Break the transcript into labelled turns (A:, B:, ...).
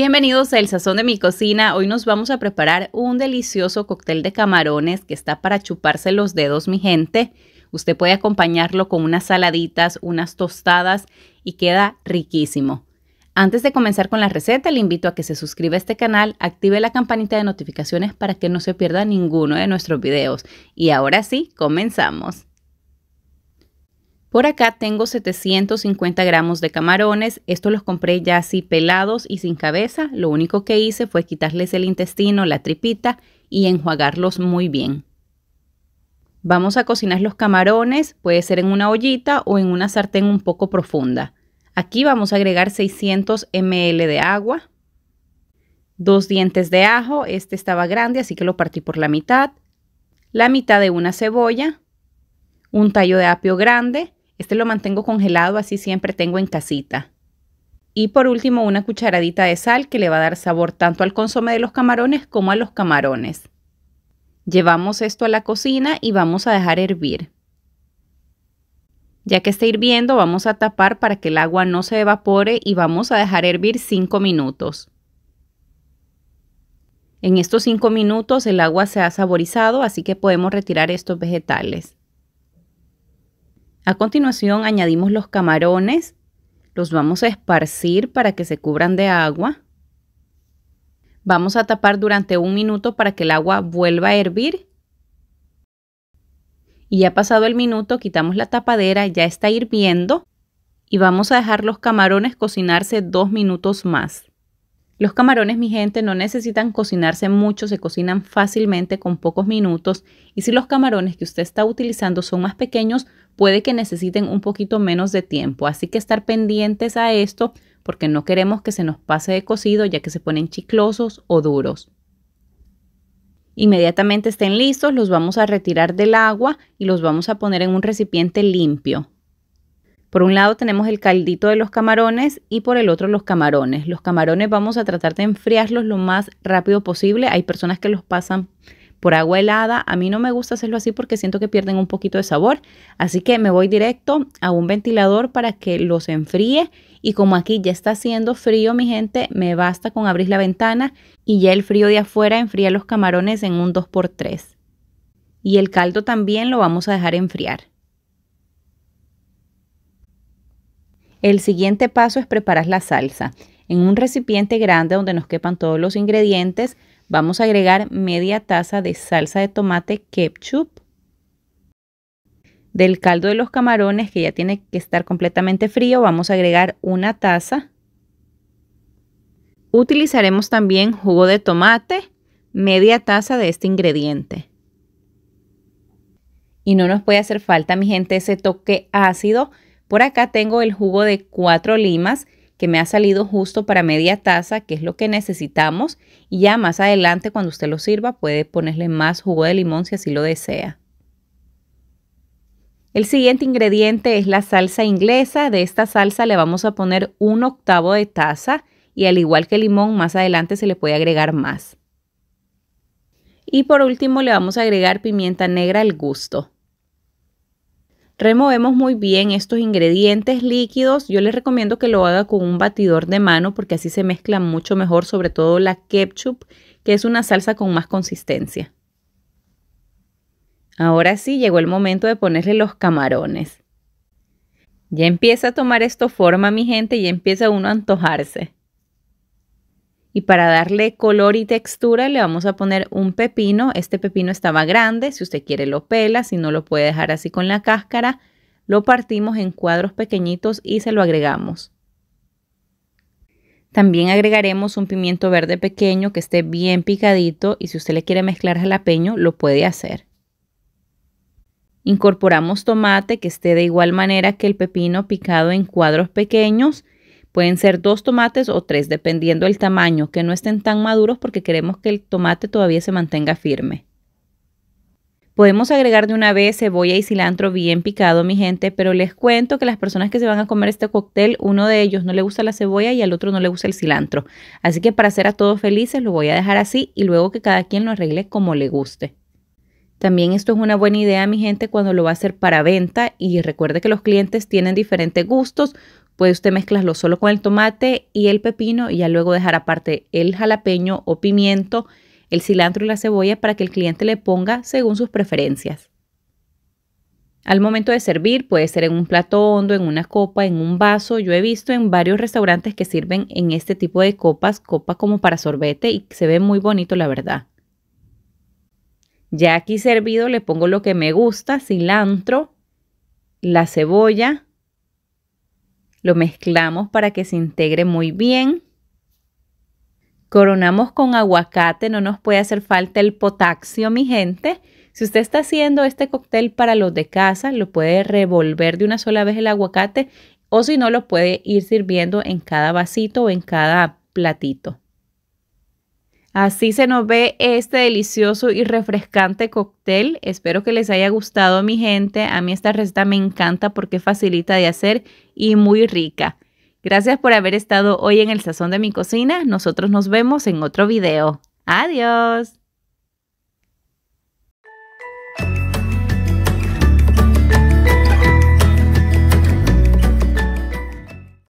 A: Bienvenidos a El Sazón de mi cocina. Hoy nos vamos a preparar un delicioso cóctel de camarones que está para chuparse los dedos, mi gente. Usted puede acompañarlo con unas saladitas, unas tostadas y queda riquísimo. Antes de comenzar con la receta, le invito a que se suscriba a este canal, active la campanita de notificaciones para que no se pierda ninguno de nuestros videos. Y ahora sí, comenzamos. Por acá tengo 750 gramos de camarones, estos los compré ya así pelados y sin cabeza, lo único que hice fue quitarles el intestino, la tripita y enjuagarlos muy bien. Vamos a cocinar los camarones, puede ser en una ollita o en una sartén un poco profunda. Aquí vamos a agregar 600 ml de agua, dos dientes de ajo, este estaba grande así que lo partí por la mitad, la mitad de una cebolla, un tallo de apio grande, este lo mantengo congelado, así siempre tengo en casita. Y por último, una cucharadita de sal que le va a dar sabor tanto al consome de los camarones como a los camarones. Llevamos esto a la cocina y vamos a dejar hervir. Ya que está hirviendo, vamos a tapar para que el agua no se evapore y vamos a dejar hervir 5 minutos. En estos 5 minutos el agua se ha saborizado, así que podemos retirar estos vegetales. A continuación añadimos los camarones, los vamos a esparcir para que se cubran de agua. Vamos a tapar durante un minuto para que el agua vuelva a hervir. Y ya pasado el minuto, quitamos la tapadera, ya está hirviendo y vamos a dejar los camarones cocinarse dos minutos más. Los camarones, mi gente, no necesitan cocinarse mucho, se cocinan fácilmente con pocos minutos y si los camarones que usted está utilizando son más pequeños, puede que necesiten un poquito menos de tiempo. Así que estar pendientes a esto porque no queremos que se nos pase de cocido ya que se ponen chiclosos o duros. Inmediatamente estén listos, los vamos a retirar del agua y los vamos a poner en un recipiente limpio. Por un lado tenemos el caldito de los camarones y por el otro los camarones. Los camarones vamos a tratar de enfriarlos lo más rápido posible. Hay personas que los pasan por agua helada. A mí no me gusta hacerlo así porque siento que pierden un poquito de sabor. Así que me voy directo a un ventilador para que los enfríe. Y como aquí ya está haciendo frío, mi gente, me basta con abrir la ventana y ya el frío de afuera enfría los camarones en un 2x3. Y el caldo también lo vamos a dejar enfriar. El siguiente paso es preparar la salsa. En un recipiente grande donde nos quepan todos los ingredientes, vamos a agregar media taza de salsa de tomate ketchup, del caldo de los camarones, que ya tiene que estar completamente frío, vamos a agregar una taza. Utilizaremos también jugo de tomate, media taza de este ingrediente. Y no nos puede hacer falta, mi gente, ese toque ácido por acá tengo el jugo de 4 limas que me ha salido justo para media taza, que es lo que necesitamos. Y ya más adelante cuando usted lo sirva puede ponerle más jugo de limón si así lo desea. El siguiente ingrediente es la salsa inglesa. De esta salsa le vamos a poner un octavo de taza y al igual que el limón más adelante se le puede agregar más. Y por último le vamos a agregar pimienta negra al gusto. Removemos muy bien estos ingredientes líquidos. Yo les recomiendo que lo haga con un batidor de mano porque así se mezcla mucho mejor, sobre todo la ketchup, que es una salsa con más consistencia. Ahora sí llegó el momento de ponerle los camarones. Ya empieza a tomar esto forma, mi gente, y empieza uno a antojarse. Y para darle color y textura le vamos a poner un pepino. Este pepino estaba grande, si usted quiere lo pela, si no lo puede dejar así con la cáscara. Lo partimos en cuadros pequeñitos y se lo agregamos. También agregaremos un pimiento verde pequeño que esté bien picadito y si usted le quiere mezclar jalapeño lo puede hacer. Incorporamos tomate que esté de igual manera que el pepino picado en cuadros pequeños Pueden ser dos tomates o tres, dependiendo del tamaño, que no estén tan maduros porque queremos que el tomate todavía se mantenga firme. Podemos agregar de una vez cebolla y cilantro bien picado, mi gente, pero les cuento que las personas que se van a comer este cóctel, uno de ellos no le gusta la cebolla y al otro no le gusta el cilantro. Así que para hacer a todos felices lo voy a dejar así y luego que cada quien lo arregle como le guste. También esto es una buena idea, mi gente, cuando lo va a hacer para venta y recuerde que los clientes tienen diferentes gustos, Puede usted mezclarlo solo con el tomate y el pepino y ya luego dejar aparte el jalapeño o pimiento, el cilantro y la cebolla para que el cliente le ponga según sus preferencias. Al momento de servir, puede ser en un plato hondo, en una copa, en un vaso. Yo he visto en varios restaurantes que sirven en este tipo de copas, copa como para sorbete y se ve muy bonito, la verdad. Ya aquí servido le pongo lo que me gusta, cilantro, la cebolla, lo mezclamos para que se integre muy bien. Coronamos con aguacate, no nos puede hacer falta el potasio, mi gente. Si usted está haciendo este cóctel para los de casa, lo puede revolver de una sola vez el aguacate o si no, lo puede ir sirviendo en cada vasito o en cada platito. Así se nos ve este delicioso y refrescante cóctel. Espero que les haya gustado mi gente. A mí esta receta me encanta porque facilita de hacer y muy rica. Gracias por haber estado hoy en el Sazón de mi Cocina. Nosotros nos vemos en otro video. Adiós.